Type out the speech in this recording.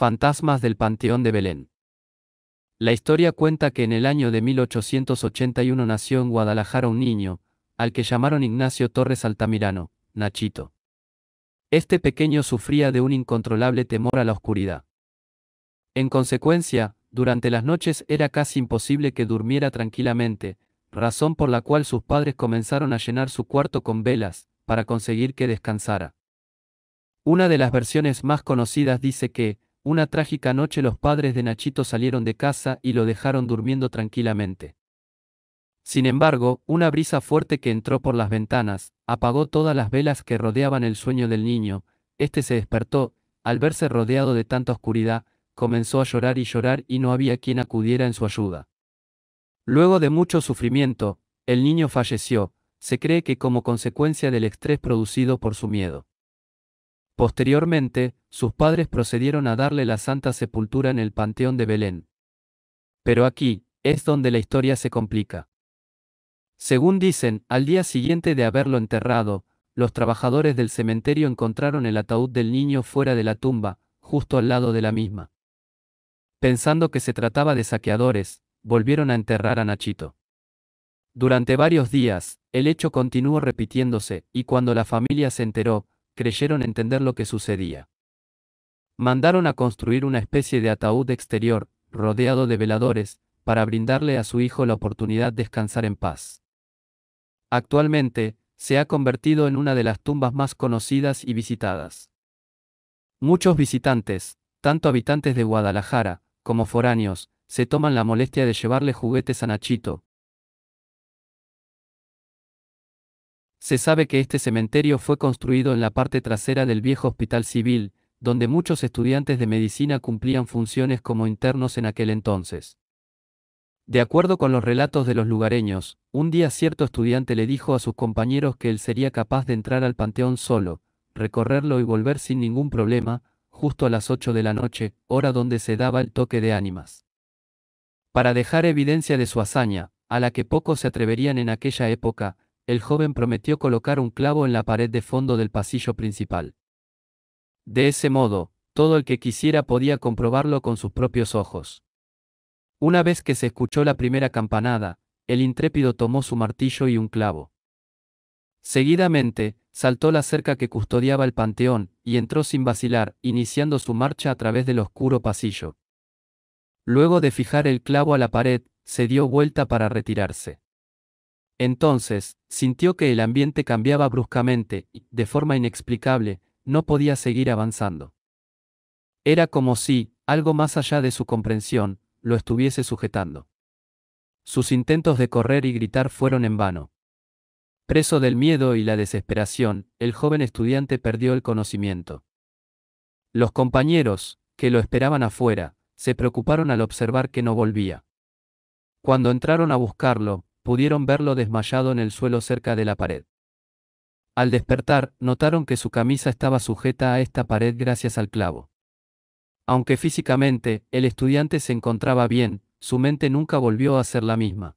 Fantasmas del Panteón de Belén. La historia cuenta que en el año de 1881 nació en Guadalajara un niño, al que llamaron Ignacio Torres Altamirano, Nachito. Este pequeño sufría de un incontrolable temor a la oscuridad. En consecuencia, durante las noches era casi imposible que durmiera tranquilamente, razón por la cual sus padres comenzaron a llenar su cuarto con velas, para conseguir que descansara. Una de las versiones más conocidas dice que, una trágica noche los padres de Nachito salieron de casa y lo dejaron durmiendo tranquilamente. Sin embargo, una brisa fuerte que entró por las ventanas, apagó todas las velas que rodeaban el sueño del niño, este se despertó, al verse rodeado de tanta oscuridad, comenzó a llorar y llorar y no había quien acudiera en su ayuda. Luego de mucho sufrimiento, el niño falleció, se cree que como consecuencia del estrés producido por su miedo. Posteriormente, sus padres procedieron a darle la santa sepultura en el Panteón de Belén. Pero aquí, es donde la historia se complica. Según dicen, al día siguiente de haberlo enterrado, los trabajadores del cementerio encontraron el ataúd del niño fuera de la tumba, justo al lado de la misma. Pensando que se trataba de saqueadores, volvieron a enterrar a Nachito. Durante varios días, el hecho continuó repitiéndose, y cuando la familia se enteró, creyeron entender lo que sucedía. Mandaron a construir una especie de ataúd exterior, rodeado de veladores, para brindarle a su hijo la oportunidad de descansar en paz. Actualmente, se ha convertido en una de las tumbas más conocidas y visitadas. Muchos visitantes, tanto habitantes de Guadalajara como foráneos, se toman la molestia de llevarle juguetes a Nachito, Se sabe que este cementerio fue construido en la parte trasera del viejo hospital civil, donde muchos estudiantes de medicina cumplían funciones como internos en aquel entonces. De acuerdo con los relatos de los lugareños, un día cierto estudiante le dijo a sus compañeros que él sería capaz de entrar al panteón solo, recorrerlo y volver sin ningún problema, justo a las 8 de la noche, hora donde se daba el toque de ánimas. Para dejar evidencia de su hazaña, a la que pocos se atreverían en aquella época, el joven prometió colocar un clavo en la pared de fondo del pasillo principal. De ese modo, todo el que quisiera podía comprobarlo con sus propios ojos. Una vez que se escuchó la primera campanada, el intrépido tomó su martillo y un clavo. Seguidamente, saltó la cerca que custodiaba el panteón, y entró sin vacilar, iniciando su marcha a través del oscuro pasillo. Luego de fijar el clavo a la pared, se dio vuelta para retirarse. Entonces, sintió que el ambiente cambiaba bruscamente y, de forma inexplicable, no podía seguir avanzando. Era como si, algo más allá de su comprensión, lo estuviese sujetando. Sus intentos de correr y gritar fueron en vano. Preso del miedo y la desesperación, el joven estudiante perdió el conocimiento. Los compañeros, que lo esperaban afuera, se preocuparon al observar que no volvía. Cuando entraron a buscarlo, pudieron verlo desmayado en el suelo cerca de la pared. Al despertar, notaron que su camisa estaba sujeta a esta pared gracias al clavo. Aunque físicamente, el estudiante se encontraba bien, su mente nunca volvió a ser la misma.